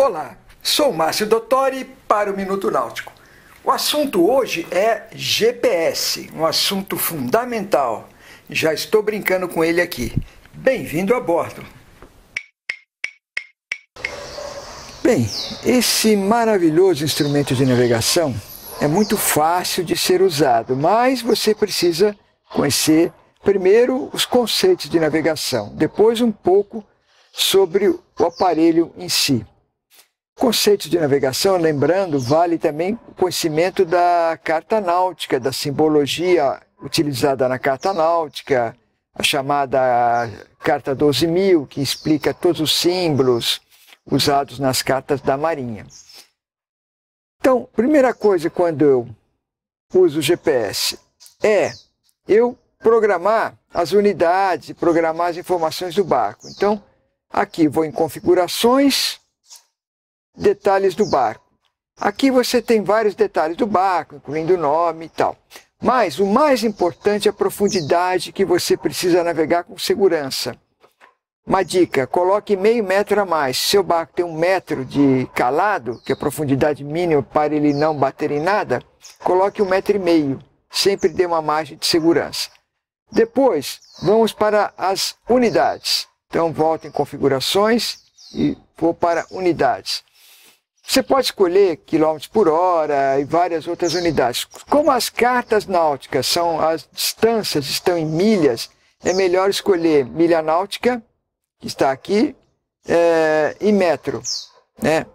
Olá, sou Márcio Dottori para o Minuto Náutico. O assunto hoje é GPS, um assunto fundamental. Já estou brincando com ele aqui. Bem-vindo a bordo. Bem, esse maravilhoso instrumento de navegação é muito fácil de ser usado, mas você precisa conhecer primeiro os conceitos de navegação, depois um pouco sobre o aparelho em si conceito de navegação, lembrando, vale também o conhecimento da carta náutica, da simbologia utilizada na carta náutica, a chamada Carta 12.000, que explica todos os símbolos usados nas cartas da Marinha. Então, primeira coisa quando eu uso o GPS é eu programar as unidades, programar as informações do barco. Então, aqui vou em configurações, detalhes do barco. Aqui você tem vários detalhes do barco, incluindo o nome e tal. Mas o mais importante é a profundidade que você precisa navegar com segurança. Uma dica, coloque meio metro a mais. Se seu barco tem um metro de calado, que é a profundidade mínima para ele não bater em nada, coloque um metro e meio. Sempre dê uma margem de segurança. Depois, vamos para as unidades. Então, volto em configurações e vou para unidades. Você pode escolher quilômetros por hora e várias outras unidades. Como as cartas náuticas são as distâncias estão em milhas, é melhor escolher milha náutica, que está aqui, é, e metro. Né?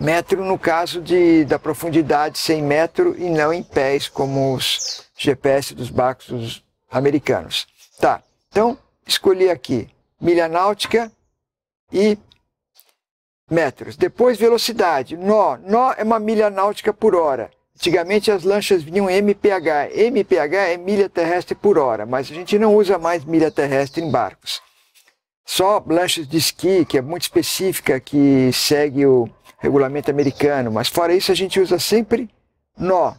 Metro no caso de, da profundidade 100 metro e não em pés, como os GPS dos barcos americanos. Tá, então escolhi aqui milha náutica e metros. Depois, velocidade, nó. Nó é uma milha náutica por hora. Antigamente as lanchas vinham MPH. MPH é milha terrestre por hora, mas a gente não usa mais milha terrestre em barcos. Só lanchas de esqui, que é muito específica, que segue o regulamento americano, mas fora isso a gente usa sempre nó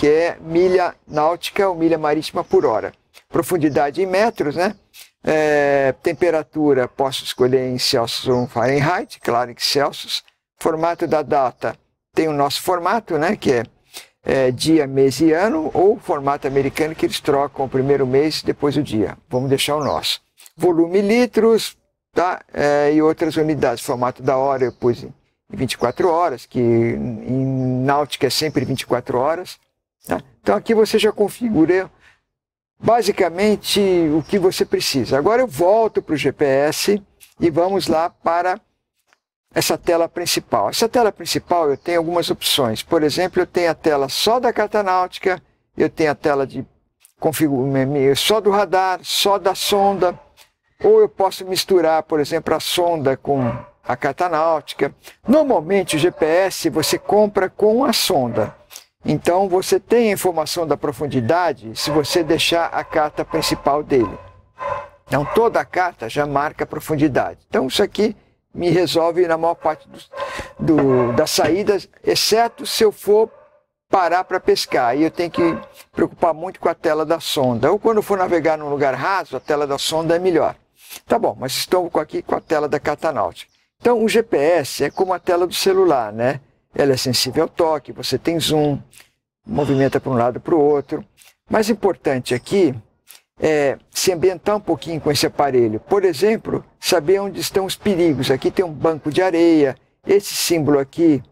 que é milha náutica ou milha marítima por hora. Profundidade em metros, né? É, temperatura, posso escolher em Celsius ou Fahrenheit, claro que Celsius. Formato da data, tem o nosso formato, né? Que é, é dia, mês e ano, ou formato americano que eles trocam o primeiro mês, depois o dia. Vamos deixar o nosso. Volume litros, tá? É, e outras unidades. Formato da hora eu pus em 24 horas, que em náutica é sempre 24 horas. Tá? Então aqui você já configura basicamente o que você precisa. Agora eu volto para o GPS e vamos lá para essa tela principal. Essa tela principal eu tenho algumas opções. Por exemplo, eu tenho a tela só da carta náutica, eu tenho a tela de configuração só do radar, só da sonda, ou eu posso misturar, por exemplo, a sonda com a carta náutica. Normalmente o GPS você compra com a sonda. Então você tem a informação da profundidade se você deixar a carta principal dele. Então toda a carta já marca a profundidade. Então isso aqui me resolve na maior parte do, das saídas, exceto se eu for parar para pescar. E eu tenho que preocupar muito com a tela da sonda. Ou quando eu for navegar num lugar raso, a tela da sonda é melhor. Tá bom, mas estou aqui com a tela da náutica. Então o GPS é como a tela do celular, né? ela é sensível ao toque, você tem zoom, movimenta para um lado para o outro. Mais importante aqui é se ambientar um pouquinho com esse aparelho. Por exemplo, saber onde estão os perigos. Aqui tem um banco de areia, esse símbolo aqui,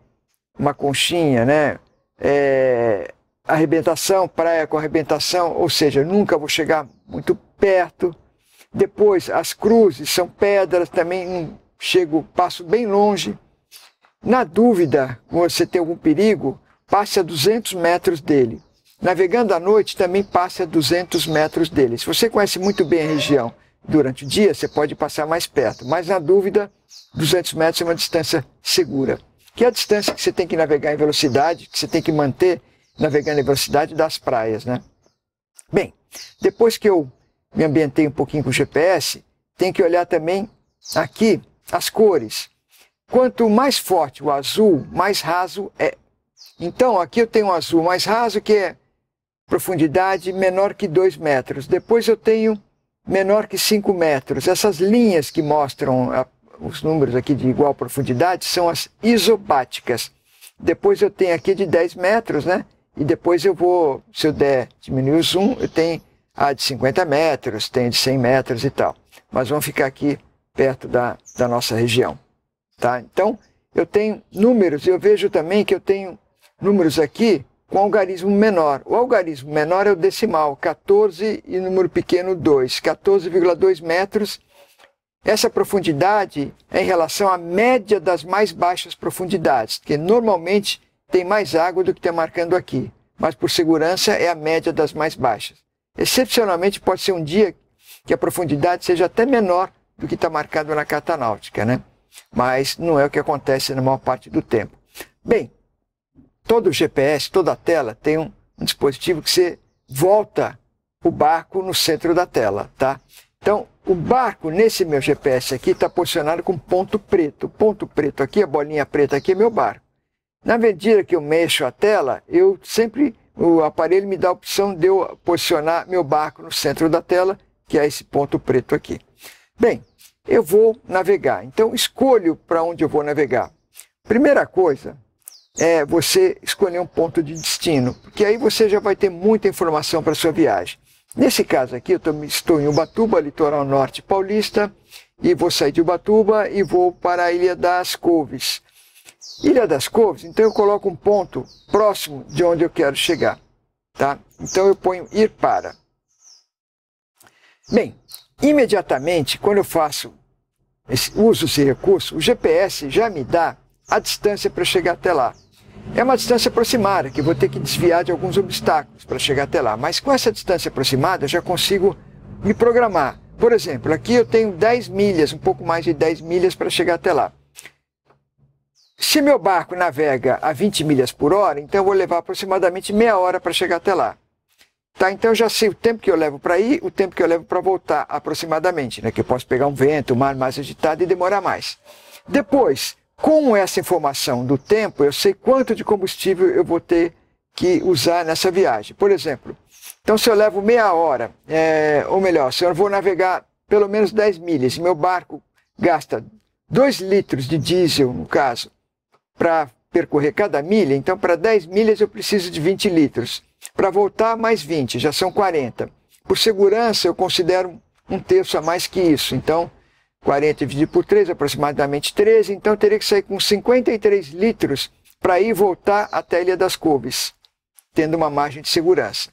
uma conchinha, né? É, arrebentação, praia com arrebentação, ou seja, nunca vou chegar muito perto. Depois, as cruzes são pedras, também chego, passo bem longe. Na dúvida, quando você tem algum perigo, passe a 200 metros dele. Navegando à noite, também passe a 200 metros dele. Se você conhece muito bem a região durante o dia, você pode passar mais perto. Mas na dúvida, 200 metros é uma distância segura. Que é a distância que você tem que navegar em velocidade, que você tem que manter navegando em velocidade das praias, né? Bem, depois que eu me ambientei um pouquinho com o GPS, tem que olhar também aqui as cores. Quanto mais forte o azul, mais raso é. Então, aqui eu tenho um azul mais raso, que é profundidade menor que 2 metros. Depois eu tenho menor que 5 metros. Essas linhas que mostram a, os números aqui de igual profundidade são as isobáticas. Depois eu tenho aqui de 10 metros, né? E depois eu vou, se eu der, diminuir o zoom, eu tenho a de 50 metros, tem de 100 metros e tal. Mas vamos ficar aqui perto da, da nossa região. Tá? Então, eu tenho números, eu vejo também que eu tenho números aqui com algarismo menor. O algarismo menor é o decimal, 14 e número pequeno 2, 14,2 metros. Essa profundidade é em relação à média das mais baixas profundidades, que normalmente tem mais água do que está marcando aqui, mas por segurança é a média das mais baixas. Excepcionalmente pode ser um dia que a profundidade seja até menor do que está marcado na carta náutica, né? mas não é o que acontece na maior parte do tempo. Bem, todo GPS, toda a tela tem um, um dispositivo que você volta o barco no centro da tela, tá? Então, o barco nesse meu GPS aqui está posicionado com ponto preto. O ponto preto aqui, a bolinha preta aqui é meu barco. Na medida que eu mexo a tela, eu sempre o aparelho me dá a opção de eu posicionar meu barco no centro da tela, que é esse ponto preto aqui. Bem, eu vou navegar. Então, escolho para onde eu vou navegar. Primeira coisa é você escolher um ponto de destino, porque aí você já vai ter muita informação para sua viagem. Nesse caso aqui, eu estou em Ubatuba, litoral norte paulista, e vou sair de Ubatuba e vou para a Ilha das Couves. Ilha das Couves, então eu coloco um ponto próximo de onde eu quero chegar, tá? Então eu ponho ir para. Bem, imediatamente, quando eu faço uso esse recurso, o GPS já me dá a distância para chegar até lá. É uma distância aproximada, que vou ter que desviar de alguns obstáculos para chegar até lá. Mas com essa distância aproximada, eu já consigo me programar. Por exemplo, aqui eu tenho 10 milhas, um pouco mais de 10 milhas para chegar até lá. Se meu barco navega a 20 milhas por hora, então eu vou levar aproximadamente meia hora para chegar até lá. Tá, então já sei o tempo que eu levo para ir, o tempo que eu levo para voltar, aproximadamente, né? Que eu posso pegar um vento, o mar mais agitado e demorar mais. Depois, com essa informação do tempo, eu sei quanto de combustível eu vou ter que usar nessa viagem. Por exemplo, então se eu levo meia hora, é, ou melhor, se eu vou navegar pelo menos 10 milhas, e meu barco gasta 2 litros de diesel, no caso, para percorrer cada milha, então para 10 milhas eu preciso de 20 litros. Para voltar, mais 20, já são 40. Por segurança, eu considero um terço a mais que isso. Então, 40 dividido por 3, é aproximadamente 13. Então, teria que sair com 53 litros para ir voltar até a Ilha das Couves, tendo uma margem de segurança.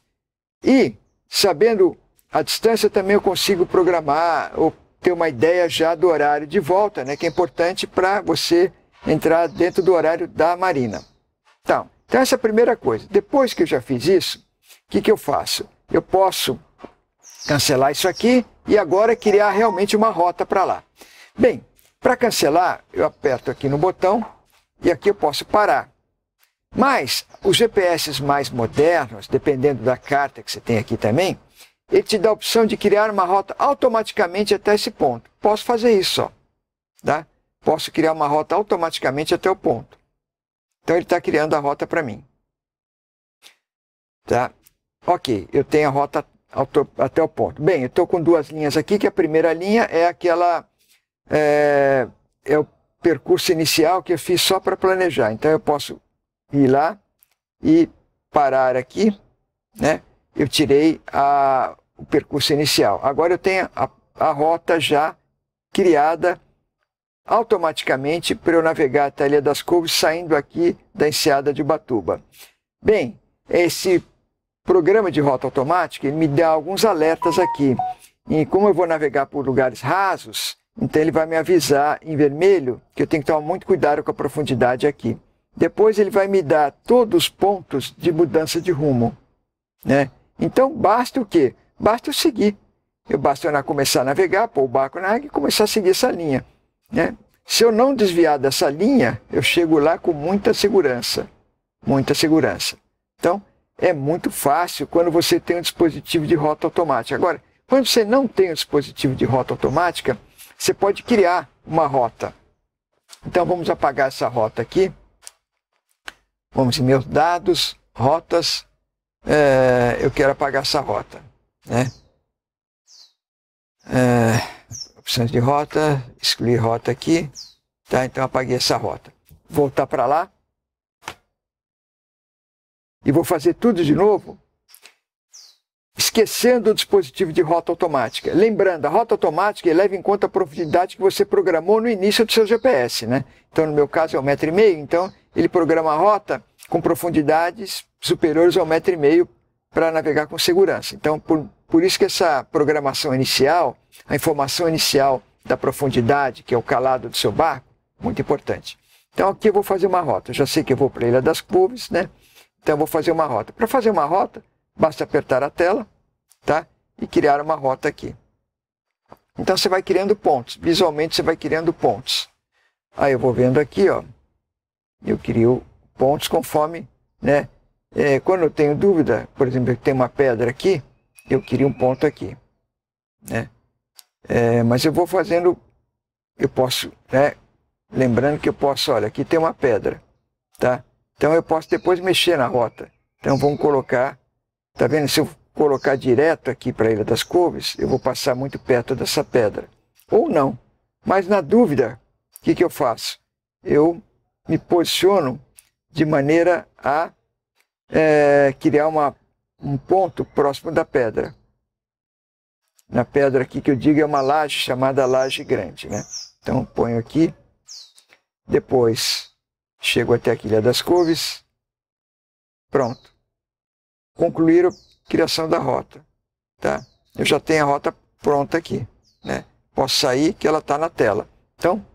E, sabendo a distância, também eu consigo programar ou ter uma ideia já do horário de volta, né, que é importante para você entrar dentro do horário da marina. Então, então, essa é a primeira coisa. Depois que eu já fiz isso, o que, que eu faço? Eu posso cancelar isso aqui e agora criar realmente uma rota para lá. Bem, para cancelar, eu aperto aqui no botão e aqui eu posso parar. Mas os GPS mais modernos, dependendo da carta que você tem aqui também, ele te dá a opção de criar uma rota automaticamente até esse ponto. Posso fazer isso, ó, tá? Posso criar uma rota automaticamente até o ponto. Então ele está criando a rota para mim. Tá? Ok, eu tenho a rota até o ponto. Bem, eu estou com duas linhas aqui, que a primeira linha é aquela. É, é o percurso inicial que eu fiz só para planejar. Então eu posso ir lá e parar aqui, né? Eu tirei a, o percurso inicial. Agora eu tenho a, a rota já criada automaticamente para eu navegar até a Ilha das Couves, saindo aqui da enseada de Ubatuba. Bem, esse programa de rota automática me dá alguns alertas aqui. E como eu vou navegar por lugares rasos, então ele vai me avisar em vermelho que eu tenho que tomar muito cuidado com a profundidade aqui. Depois ele vai me dar todos os pontos de mudança de rumo. Né? Então basta o quê? Basta eu seguir. Eu basta eu começar a navegar, pôr o barco na água e começar a seguir essa linha. Né? Se eu não desviar dessa linha, eu chego lá com muita segurança. Muita segurança. Então, é muito fácil quando você tem um dispositivo de rota automática. Agora, quando você não tem um dispositivo de rota automática, você pode criar uma rota. Então, vamos apagar essa rota aqui. Vamos em meus dados, rotas. É, eu quero apagar essa rota. Né? É, opções de rota, excluir rota aqui, tá? Então apaguei essa rota. Voltar para lá. E vou fazer tudo de novo, esquecendo o dispositivo de rota automática. Lembrando, a rota automática leva em conta a profundidade que você programou no início do seu GPS, né? Então, no meu caso, é um metro e meio, então ele programa a rota com profundidades superiores ao metro e meio para navegar com segurança. Então, por, por isso que essa programação inicial a informação inicial da profundidade, que é o calado do seu barco, muito importante. Então aqui eu vou fazer uma rota. Eu já sei que eu vou para a Ilha das Cubes né? Então eu vou fazer uma rota. Para fazer uma rota, basta apertar a tela, tá? E criar uma rota aqui. Então você vai criando pontos. Visualmente você vai criando pontos. Aí eu vou vendo aqui, ó. Eu crio pontos conforme, né? É, quando eu tenho dúvida, por exemplo, eu tenho uma pedra aqui, eu queria um ponto aqui, né? É, mas eu vou fazendo, eu posso, né? Lembrando que eu posso, olha, aqui tem uma pedra, tá? Então eu posso depois mexer na rota. Então vamos colocar, tá vendo? Se eu colocar direto aqui para a Ilha das Couves, eu vou passar muito perto dessa pedra. Ou não. Mas na dúvida, o que, que eu faço? Eu me posiciono de maneira a é, criar uma, um ponto próximo da pedra na pedra aqui que eu digo é uma laje chamada laje grande, né? Então ponho aqui, depois chego até a quilha das couves, pronto. Concluíram a criação da rota, tá? Eu já tenho a rota pronta aqui, né? Posso sair que ela está na tela. Então,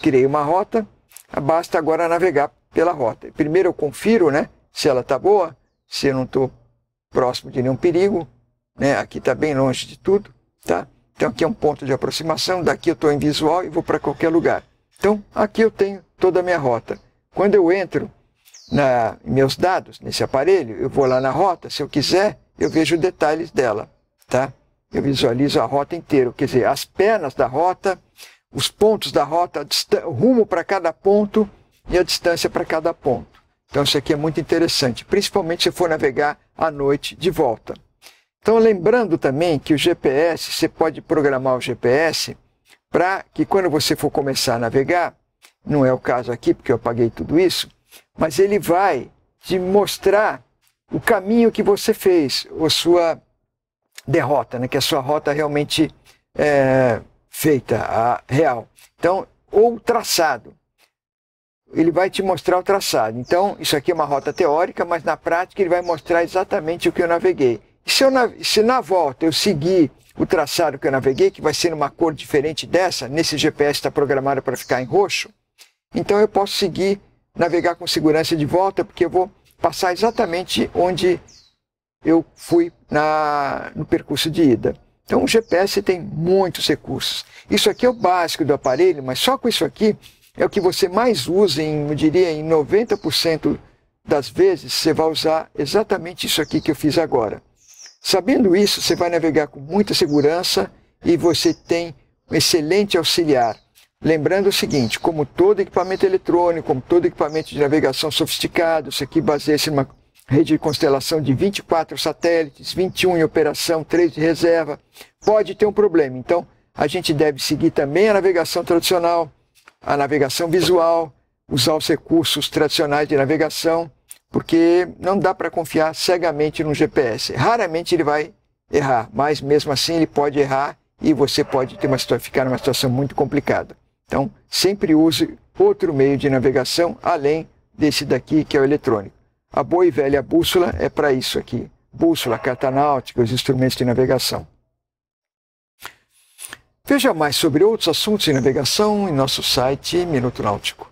criei uma rota, basta agora navegar pela rota. Primeiro eu confiro, né? Se ela está boa, se eu não estou próximo de nenhum perigo, né? Aqui está bem longe de tudo. Tá? Então aqui é um ponto de aproximação, daqui eu estou em visual e vou para qualquer lugar. Então aqui eu tenho toda a minha rota. Quando eu entro na meus dados nesse aparelho, eu vou lá na rota, se eu quiser, eu vejo detalhes dela, tá? Eu visualizo a rota inteira, quer dizer, as pernas da rota, os pontos da rota, o rumo para cada ponto e a distância para cada ponto. Então isso aqui é muito interessante, principalmente se for navegar à noite de volta. Então, lembrando também que o GPS, você pode programar o GPS para que quando você for começar a navegar, não é o caso aqui porque eu apaguei tudo isso, mas ele vai te mostrar o caminho que você fez, ou sua derrota, né? que a sua rota realmente é, feita, a real. Então, ou traçado. Ele vai te mostrar o traçado. Então, isso aqui é uma rota teórica, mas na prática ele vai mostrar exatamente o que eu naveguei. Se, eu, se na volta eu seguir o traçado que eu naveguei, que vai ser uma cor diferente dessa, nesse GPS está programado para ficar em roxo, então eu posso seguir, navegar com segurança de volta, porque eu vou passar exatamente onde eu fui na, no percurso de ida. Então o GPS tem muitos recursos. Isso aqui é o básico do aparelho, mas só com isso aqui é o que você mais usa, em, eu diria em 90% das vezes você vai usar exatamente isso aqui que eu fiz agora. Sabendo isso, você vai navegar com muita segurança e você tem um excelente auxiliar. Lembrando o seguinte, como todo equipamento eletrônico, como todo equipamento de navegação sofisticado, isso aqui baseia-se numa rede de constelação de 24 satélites, 21 em operação, 3 de reserva, pode ter um problema. Então, a gente deve seguir também a navegação tradicional, a navegação visual, usar os recursos tradicionais de navegação, porque não dá para confiar cegamente no GPS. Raramente ele vai errar, mas mesmo assim ele pode errar e você pode ter uma situação, ficar numa situação muito complicada. Então, sempre use outro meio de navegação além desse daqui que é o eletrônico. A boa e velha bússola é para isso aqui. Bússola, carta náutica, os instrumentos de navegação. Veja mais sobre outros assuntos de navegação em nosso site Minuto Náutico.